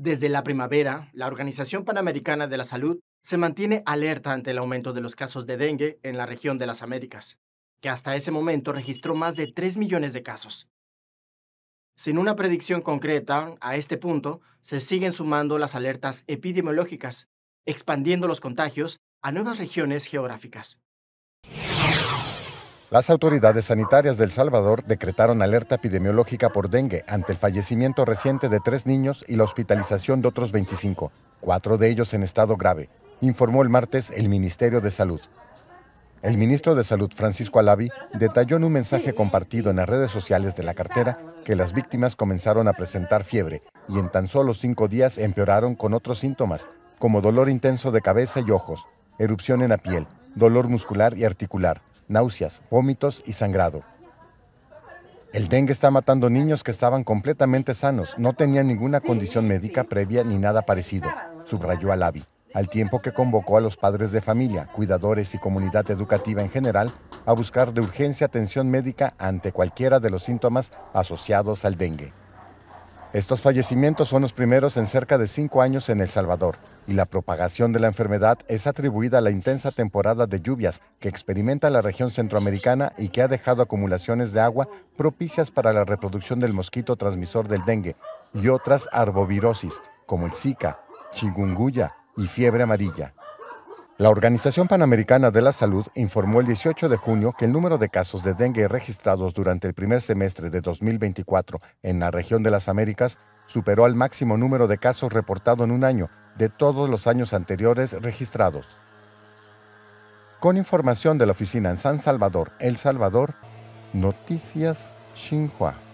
Desde la primavera, la Organización Panamericana de la Salud se mantiene alerta ante el aumento de los casos de dengue en la región de las Américas, que hasta ese momento registró más de 3 millones de casos. Sin una predicción concreta, a este punto, se siguen sumando las alertas epidemiológicas, expandiendo los contagios a nuevas regiones geográficas. Las autoridades sanitarias del El Salvador decretaron alerta epidemiológica por dengue ante el fallecimiento reciente de tres niños y la hospitalización de otros 25, cuatro de ellos en estado grave, informó el martes el Ministerio de Salud. El ministro de Salud, Francisco Alavi, detalló en un mensaje compartido en las redes sociales de la cartera que las víctimas comenzaron a presentar fiebre y en tan solo cinco días empeoraron con otros síntomas, como dolor intenso de cabeza y ojos, erupción en la piel, dolor muscular y articular, náuseas, vómitos y sangrado. El dengue está matando niños que estaban completamente sanos, no tenían ninguna condición médica previa ni nada parecido, subrayó Alavi, al tiempo que convocó a los padres de familia, cuidadores y comunidad educativa en general a buscar de urgencia atención médica ante cualquiera de los síntomas asociados al dengue. Estos fallecimientos son los primeros en cerca de cinco años en El Salvador y la propagación de la enfermedad es atribuida a la intensa temporada de lluvias que experimenta la región centroamericana y que ha dejado acumulaciones de agua propicias para la reproducción del mosquito transmisor del dengue y otras arbovirosis como el Zika, chikungunya y fiebre amarilla. La Organización Panamericana de la Salud informó el 18 de junio que el número de casos de dengue registrados durante el primer semestre de 2024 en la región de las Américas superó al máximo número de casos reportado en un año de todos los años anteriores registrados. Con información de la oficina en San Salvador, El Salvador, Noticias Xinhua.